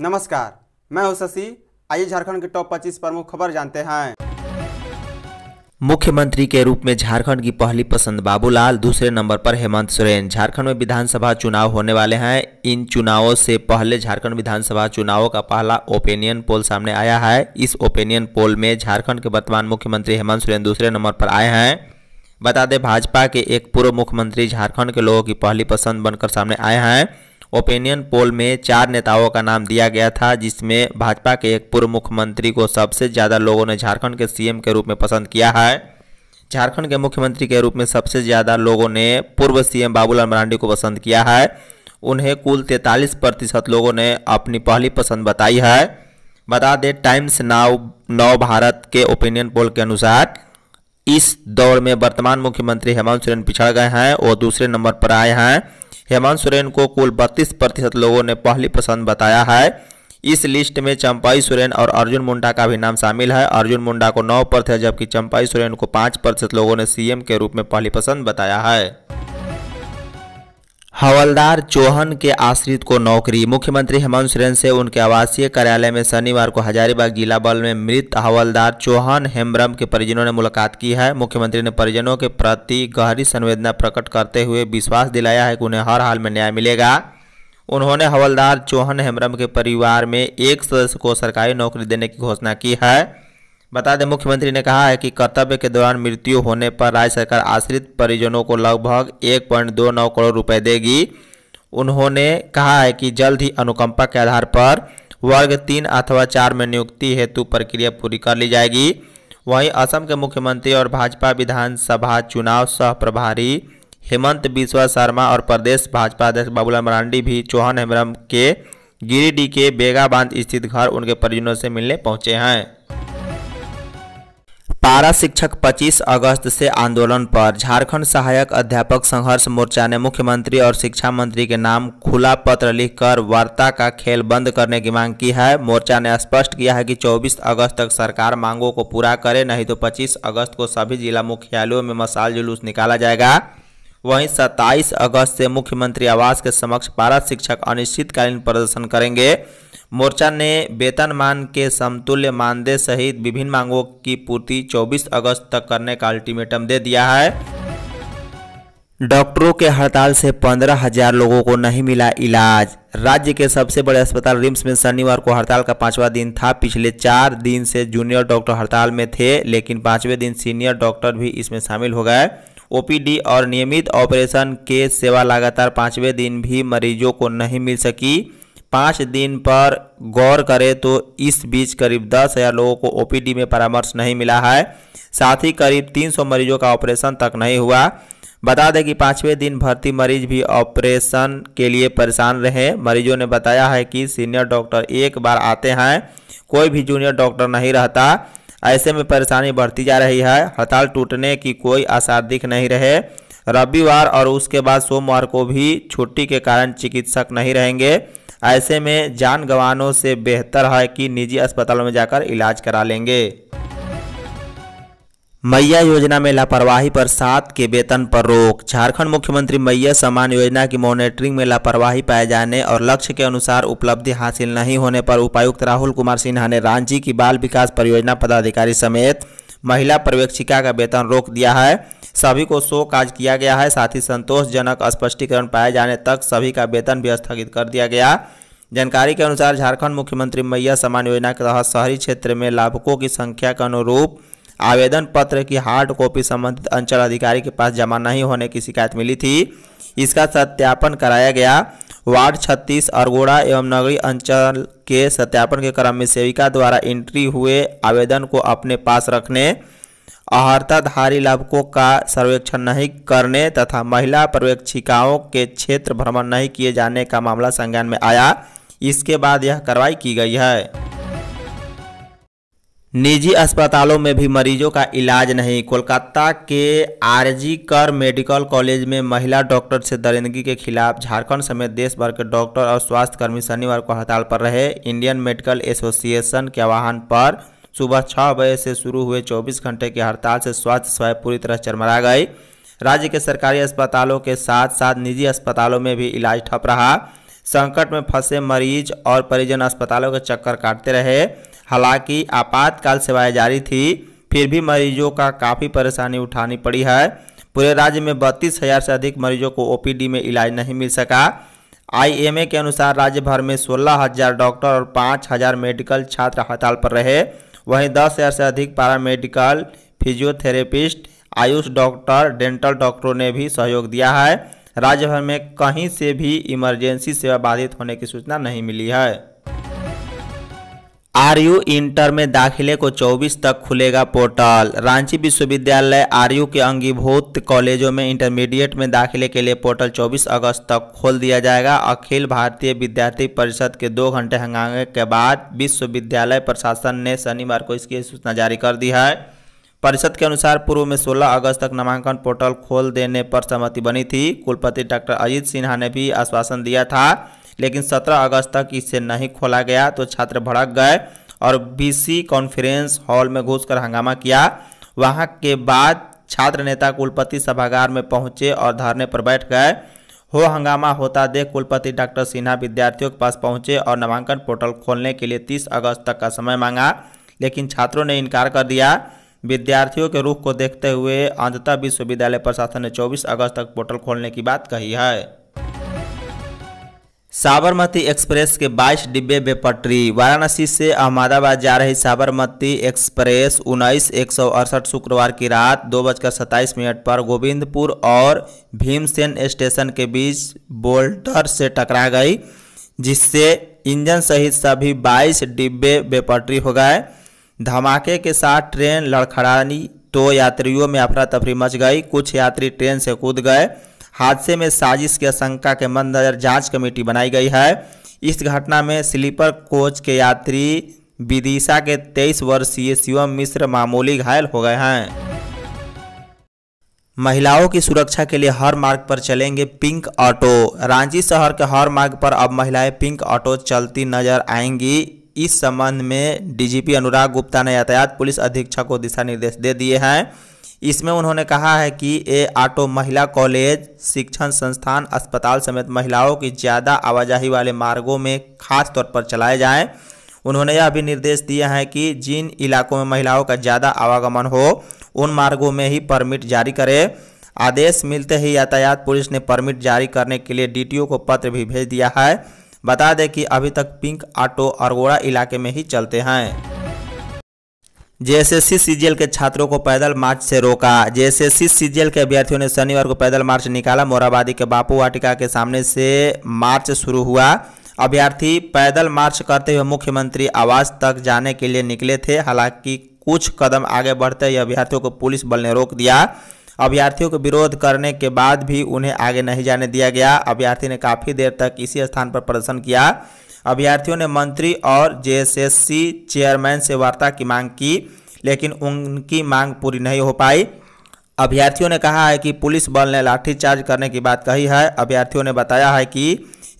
नमस्कार मैं हूं शशि आइए झारखंड के टॉप 25 प्रमुख खबर जानते हैं मुख्यमंत्री के रूप में झारखंड की पहली पसंद बाबूलाल दूसरे नंबर पर हेमंत सोरेन झारखंड में विधानसभा चुनाव होने वाले हैं इन चुनावों से पहले झारखंड विधानसभा चुनावों का पहला ओपिनियन पोल सामने आया है इस ओपिनियन पोल में झारखंड के वर्तमान मुख्यमंत्री हेमंत सोरेन दूसरे नंबर पर आए हैं बता दें भाजपा के एक पूर्व मुख्यमंत्री झारखंड के लोगों की पहली पसंद बनकर सामने आए हैं ओपिनियन पोल में चार नेताओं का नाम दिया गया था जिसमें भाजपा के एक पूर्व मुख्यमंत्री को सबसे ज़्यादा लोगों ने झारखंड के सीएम के रूप में पसंद किया है झारखंड के मुख्यमंत्री के रूप में सबसे ज़्यादा लोगों ने पूर्व सीएम बाबूलाल मरांडी को पसंद किया है उन्हें कुल तैंतालीस प्रतिशत लोगों ने अपनी पहली पसंद बताई है बता दें टाइम्स नाव नव भारत के ओपिनियन पोल के अनुसार इस दौर में वर्तमान मुख्यमंत्री हेमंत सोरेन पिछड़ गए हैं और दूसरे नंबर पर आए हैं हेमंत सोरेन को कुल बत्तीस प्रतिशत लोगों ने पहली पसंद बताया है इस लिस्ट में चंपाई सोरेन और अर्जुन मुंडा का भी नाम शामिल है अर्जुन मुंडा को नौ प्रतिशत जबकि चंपाई सोरेन को पाँच प्रतिशत लोगों ने सीएम के रूप में पहली पसंद बताया है हवलदार चौहान के आश्रित को नौकरी मुख्यमंत्री हेमंत सोरेन से उनके आवासीय कार्यालय में शनिवार को हजारीबाग जिला बल में मृत हवलदार चौहान हेम्ब्रम के परिजनों ने मुलाकात की है मुख्यमंत्री ने परिजनों के प्रति गहरी संवेदना प्रकट करते हुए विश्वास दिलाया है कि उन्हें हर हाल में न्याय मिलेगा उन्होंने हवलदार चौहान हेम्ब्रम के परिवार में एक सदस्य को सरकारी नौकरी देने की घोषणा की है बता दें मुख्यमंत्री ने कहा है कि कर्तव्य के दौरान मृत्यु होने पर राज्य सरकार आश्रित परिजनों को लगभग एक पॉइंट दो नौ करोड़ रुपए देगी उन्होंने कहा है कि जल्द ही अनुकंपा के आधार पर वर्ग तीन अथवा चार में नियुक्ति हेतु प्रक्रिया पूरी कर ली जाएगी वहीं असम के मुख्यमंत्री और भाजपा विधानसभा चुनाव सह प्रभारी हेमंत बिस्वा शर्मा और प्रदेश भाजपा अध्यक्ष बाबूलाल मरांडी भी चौहान हेमरम के गिरिडीह के बेगा बांध स्थित घर उनके परिजनों से मिलने पहुंचे हैं पारा शिक्षक 25 अगस्त से आंदोलन पर झारखंड सहायक अध्यापक संघर्ष मोर्चा ने मुख्यमंत्री और शिक्षा मंत्री के नाम खुला पत्र लिखकर वार्ता का खेल बंद करने की मांग की है मोर्चा ने स्पष्ट किया है कि 24 अगस्त तक सरकार मांगों को पूरा करे नहीं तो 25 अगस्त को सभी जिला मुख्यालयों में मसाल जुलूस निकाला जाएगा वहीं सत्ताईस अगस्त से मुख्यमंत्री आवास के समक्ष पारा शिक्षक अनिश्चितकालीन प्रदर्शन करेंगे मोर्चा ने वेतनमान के समतुल्य मानदेय सहित विभिन्न मांगों की पूर्ति 24 अगस्त तक करने का अल्टीमेटम दे दिया है डॉक्टरों के हड़ताल से पंद्रह हजार लोगों को नहीं मिला इलाज राज्य के सबसे बड़े अस्पताल रिम्स में शनिवार को हड़ताल का पांचवा दिन था पिछले चार दिन से जूनियर डॉक्टर हड़ताल में थे लेकिन पांचवें दिन सीनियर डॉक्टर भी इसमें शामिल हो गए ओपीडी और नियमित ऑपरेशन के सेवा लगातार पांचवें दिन भी मरीजों को नहीं मिल सकी पाँच दिन पर गौर करें तो इस बीच करीब दस हज़ार लोगों को ओपीडी में परामर्श नहीं मिला है साथ ही करीब तीन सौ मरीजों का ऑपरेशन तक नहीं हुआ बता दें कि पाँचवें दिन भर्ती मरीज भी ऑपरेशन के लिए परेशान रहे मरीजों ने बताया है कि सीनियर डॉक्टर एक बार आते हैं कोई भी जूनियर डॉक्टर नहीं रहता ऐसे में परेशानी बढ़ती जा रही है हड़ताल टूटने की कोई आसार दिख नहीं रहे रविवार और उसके बाद सोमवार को भी छुट्टी के कारण चिकित्सक नहीं रहेंगे ऐसे में जान गंवानों से बेहतर है कि निजी अस्पतालों में जाकर इलाज करा लेंगे मैया योजना में लापरवाही पर सात के वेतन पर रोक झारखंड मुख्यमंत्री मैया सम्मान योजना की मॉनिटरिंग में लापरवाही पाए जाने और लक्ष्य के अनुसार उपलब्धि हासिल नहीं होने पर उपायुक्त राहुल कुमार सिन्हा ने रांची की बाल विकास परियोजना पदाधिकारी समेत महिला पर्यवेक्षिका का वेतन रोक दिया है सभी को शो काज किया गया है साथ ही संतोषजनक स्पष्टीकरण पाए जाने तक सभी का वेतन भी स्थगित कर दिया गया जानकारी के अनुसार झारखंड मुख्यमंत्री मैया समान योजना के तहत शहरी क्षेत्र में लाभुकों की संख्या के अनुरूप आवेदन पत्र की हार्ड कॉपी संबंधित अंचल अधिकारी के पास जमा नहीं होने की शिकायत मिली थी इसका सत्यापन कराया गया वार्ड छत्तीस अरगोड़ा एवं नगरीय अंचल के सत्यापन के क्रम में सेविका द्वारा एंट्री हुए आवेदन को अपने पास रखने अहर्ताधारी लाभकों का सर्वेक्षण नहीं करने तथा महिला पर्यवेक्षिकाओं के क्षेत्र भ्रमण नहीं किए जाने का मामला संज्ञान में आया इसके बाद यह कार्रवाई की गई है निजी अस्पतालों में भी मरीजों का इलाज नहीं कोलकाता के आरजी कर मेडिकल कॉलेज में महिला डॉक्टर से दरिंदगी के खिलाफ झारखंड समेत देश भर के डॉक्टर और स्वास्थ्यकर्मी शनिवार को हड़ताल पर रहे इंडियन मेडिकल एसोसिएशन के आह्वान पर सुबह छः बजे से शुरू हुए 24 घंटे की हड़ताल से स्वास्थ्य सेवाएं पूरी तरह चरमरा गई राज्य के सरकारी अस्पतालों के साथ साथ निजी अस्पतालों में भी इलाज ठप रहा संकट में फंसे मरीज और परिजन अस्पतालों के चक्कर काटते रहे हालांकि आपातकाल सेवाएं जारी थी फिर भी मरीजों का काफ़ी परेशानी उठानी पड़ी है पूरे राज्य में बत्तीस हज़ार से अधिक मरीजों को ओ में इलाज नहीं मिल सका आईएमए के अनुसार राज्य भर में सोलह हजार डॉक्टर और पाँच हजार मेडिकल छात्र हड़ताल पर रहे वहीं दस हजार से अधिक paramedical physiotherapist Ayush doctor dental डॉक्टरों ने भी सहयोग दिया है राज्य भर में कहीं से भी इमरजेंसी सेवा बाधित होने की सूचना नहीं मिली है आरयू इंटर में दाखिले को 24 तक खुलेगा पोर्टल रांची विश्वविद्यालय आरयू के अंगीभूत कॉलेजों में इंटरमीडिएट में दाखिले के लिए पोर्टल 24 अगस्त तक खोल दिया जाएगा अखिल भारतीय विद्यार्थी परिषद के दो घंटे हंगामे के बाद विश्वविद्यालय प्रशासन ने शनिवार को इसकी सूचना जारी कर दी है परिषद के अनुसार पूर्व में सोलह अगस्त तक नामांकन पोर्टल खोल देने पर सहमति बनी थी कुलपति डॉक्टर अजीत सिन्हा ने भी आश्वासन दिया था लेकिन 17 अगस्त तक इसे नहीं खोला गया तो छात्र भड़क गए और बीसी कॉन्फ्रेंस हॉल में घुसकर हंगामा किया वहां के बाद छात्र नेता कुलपति सभागार में पहुंचे और धरने पर बैठ गए हो हंगामा होता देख कुलपति डॉक्टर सिन्हा विद्यार्थियों के पास पहुंचे और नामांकन पोर्टल खोलने के लिए तीस अगस्त तक का समय मांगा लेकिन छात्रों ने इनकार कर दिया विद्यार्थियों के रुख को देखते हुए अंततः विश्वविद्यालय प्रशासन ने 24 अगस्त तक पोर्टल खोलने की बात कही है साबरमती एक्सप्रेस के 22 डिब्बे बेपटरी वाराणसी से अहमदाबाद जा रही साबरमती एक्सप्रेस उन्नीस एक शुक्रवार की रात दो बजकर सत्ताईस मिनट पर गोविंदपुर और भीमसेन स्टेशन के बीच बोल्टर से टकरा गई जिससे इंजन सहित सभी 22 डिब्बे बेपटरी हो गए धमाके के साथ ट्रेन लड़खड़ानी तो यात्रियों में अफरा तफरी मच गई कुछ यात्री ट्रेन से कूद गए हादसे में साजिश की आशंका के मद्देनजर जांच कमेटी बनाई गई है इस घटना में स्लीपर कोच के यात्री विदिशा के 23 वर्षीय शिवम मिश्र मामूली घायल हो गए हैं महिलाओं की सुरक्षा के लिए हर मार्ग पर चलेंगे पिंक ऑटो रांची शहर के हर मार्ग पर अब महिलाएं पिंक ऑटो चलती नजर आएंगी इस संबंध में डीजीपी अनुराग गुप्ता ने यातायात पुलिस अधीक्षक को दिशा निर्देश दे दिए हैं इसमें उन्होंने कहा है कि ये ऑटो महिला कॉलेज शिक्षण संस्थान अस्पताल समेत महिलाओं की ज़्यादा आवाजाही वाले मार्गों में खास तौर पर चलाए जाएं उन्होंने यह भी निर्देश दिया है कि जिन इलाकों में महिलाओं का ज़्यादा आवागमन हो उन मार्गों में ही परमिट जारी करे आदेश मिलते ही यातायात पुलिस ने परमिट जारी करने के लिए डी को पत्र भी भेज दिया है बता दें कि अभी तक पिंक ऑटो अरगोड़ा इलाके में ही चलते हैं जेएसएससी सीजीएल के छात्रों को पैदल मार्च से रोका जेएसएससी सीजीएल के अभ्यर्थियों ने शनिवार को पैदल मार्च निकाला मोराबादी के बापू वाटिका के सामने से मार्च शुरू हुआ अभ्यर्थी पैदल मार्च करते हुए मुख्यमंत्री आवास तक जाने के लिए निकले थे हालांकि कुछ कदम आगे बढ़ते ही अभ्यर्थियों को पुलिस बल ने रोक दिया अभ्यर्थियों को विरोध करने के बाद भी उन्हें आगे नहीं जाने दिया गया अभ्यर्थी ने काफ़ी देर तक इसी स्थान पर प्रदर्शन किया अभ्यर्थियों ने मंत्री और जेएसएससी चेयरमैन से वार्ता की मांग की लेकिन उनकी मांग पूरी नहीं हो पाई अभ्यर्थियों ने कहा है कि पुलिस बल ने लाठीचार्ज करने की बात कही है अभ्यर्थियों ने बताया है कि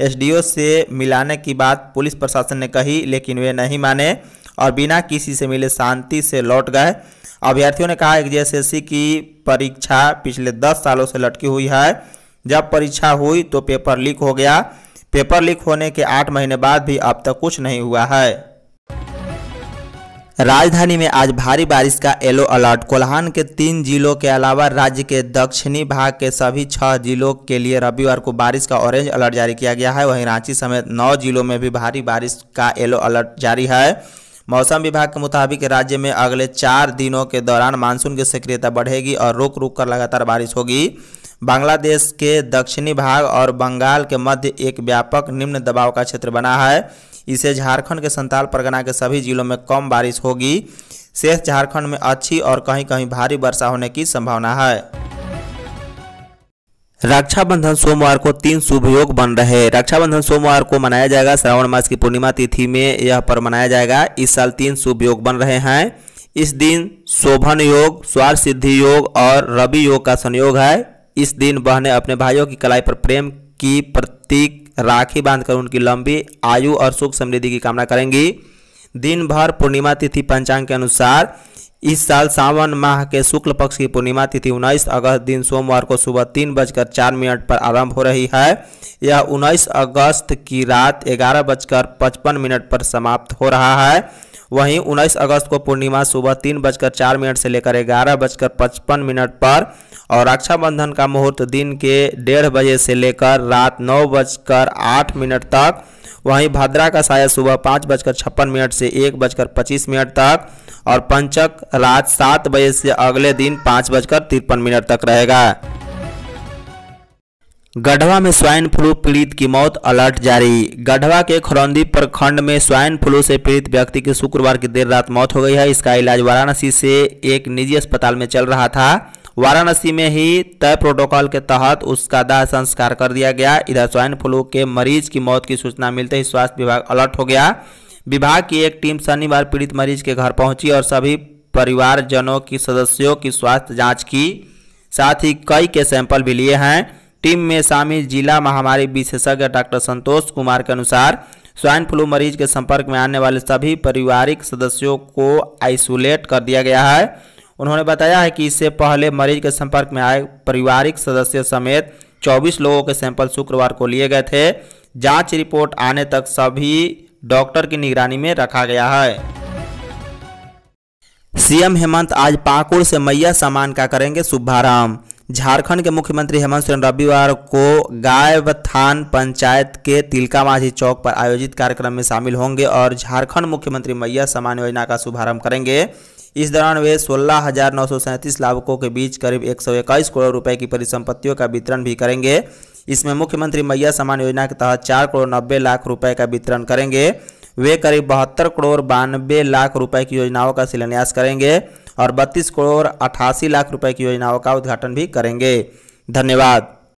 एसडीओ से मिलाने की बात पुलिस प्रशासन ने कही लेकिन वे नहीं माने और बिना किसी से मिले शांति से लौट गए अभ्यर्थियों ने कहा है कि जेएसएससी की परीक्षा पिछले दस सालों से लटकी हुई है जब परीक्षा हुई तो पेपर लीक हो गया पेपर लीक होने के आठ महीने बाद भी अब तक कुछ नहीं हुआ है राजधानी में आज भारी बारिश का येलो अलर्ट कोल्हान के तीन जिलों के अलावा राज्य के दक्षिणी भाग के सभी छह जिलों के लिए रविवार को बारिश का ऑरेंज अलर्ट जारी किया गया है वहीं रांची समेत नौ जिलों में भी भारी बारिश का येलो अलर्ट जारी है मौसम विभाग के मुताबिक राज्य में अगले चार दिनों के दौरान मानसून की सक्रियता बढ़ेगी और रुक रुक कर लगातार बारिश होगी बांग्लादेश के दक्षिणी भाग और बंगाल के मध्य एक व्यापक निम्न दबाव का क्षेत्र बना है इसे झारखंड के संताल परगना के सभी जिलों में कम बारिश होगी शेष झारखंड में अच्छी और कहीं कहीं भारी वर्षा होने की संभावना है रक्षाबंधन सोमवार को तीन शुभ योग बन रहे रक्षाबंधन सोमवार को मनाया जाएगा श्रावण मास की पूर्णिमा तिथि में यह पर्व मनाया जाएगा इस साल तीन शुभ योग बन रहे हैं इस दिन शोभन योग स्वार सिद्धि योग और रवि योग का संयोग है इस दिन वह ने अपने भाइयों की कलाई पर प्रेम की प्रतीक राखी बांधकर उनकी लंबी आयु और सुख समृद्धि की कामना करेंगी दिन भर पूर्णिमा तिथि पंचांग के अनुसार इस साल सावन माह के शुक्ल पक्ष की पूर्णिमा तिथि उन्नीस अगस्त दिन सोमवार को सुबह तीन बजकर चार मिनट पर आरंभ हो रही है यह उन्नीस अगस्त की रात ग्यारह बजकर पचपन मिनट पर समाप्त हो रहा है वहीं उन्नीस अगस्त को पूर्णिमा सुबह तीन बजकर चार मिनट से लेकर ग्यारह बजकर पचपन मिनट पर और रक्षाबंधन का मुहूर्त दिन के डेढ़ बजे से लेकर रात नौ बजकर आठ मिनट तक वहीं भद्रा का साया सुबह पाँच बजकर छप्पन मिनट से एक बजकर पच्चीस मिनट तक और पंचक रात सात बजे से अगले दिन पाँच बजकर तिरपन मिनट तक रहेगा गढ़वा में स्वाइन फ्लू पीड़ित की मौत अलर्ट जारी गढ़वा के खरौंदी प्रखंड में स्वाइन फ्लू से पीड़ित व्यक्ति की शुक्रवार की देर रात मौत हो गई है इसका इलाज वाराणसी से एक निजी अस्पताल में चल रहा था वाराणसी में ही तय प्रोटोकॉल के तहत उसका दाह संस्कार कर दिया गया इधर स्वाइन फ्लू के मरीज की मौत की सूचना मिलते ही स्वास्थ्य विभाग अलर्ट हो गया विभाग की एक टीम शनिवार पीड़ित मरीज के घर पहुंची और सभी परिवारजनों की सदस्यों की स्वास्थ्य जांच की साथ ही कई के सैंपल भी लिए हैं टीम में शामिल जिला महामारी विशेषज्ञ डॉक्टर संतोष कुमार के अनुसार स्वाइन फ्लू मरीज के संपर्क में आने वाले सभी पारिवारिक सदस्यों को आइसोलेट कर दिया गया है उन्होंने बताया है कि इससे पहले मरीज के संपर्क में आए पारिवारिक सदस्य समेत 24 लोगों के सैंपल शुक्रवार को लिए गए थे जांच रिपोर्ट आने तक सभी डॉक्टर की निगरानी में रखा गया है सीएम हेमंत आज पाकुड़ से मैया सामान का करेंगे शुभारम्भ झारखंड के मुख्यमंत्री हेमंत सोरेन रविवार को गायबथान पंचायत के तिलका माझी चौक पर आयोजित कार्यक्रम में शामिल होंगे और झारखंड मुख्यमंत्री मैया सम्मान योजना का शुभारंभ करेंगे इस दौरान वे सोलह लाभुकों के बीच करीब एक करोड़ रुपए की परिसंपत्तियों का वितरण भी करेंगे इसमें मुख्यमंत्री मैया समान योजना के तहत चार करोड़ नब्बे लाख रुपए का वितरण करेंगे वे करीब बहत्तर करोड़ बानबे लाख रुपए की योजनाओं का शिलान्यास करेंगे और बत्तीस करोड़ अठासी लाख रुपए की योजनाओं का उद्घाटन भी करेंगे धन्यवाद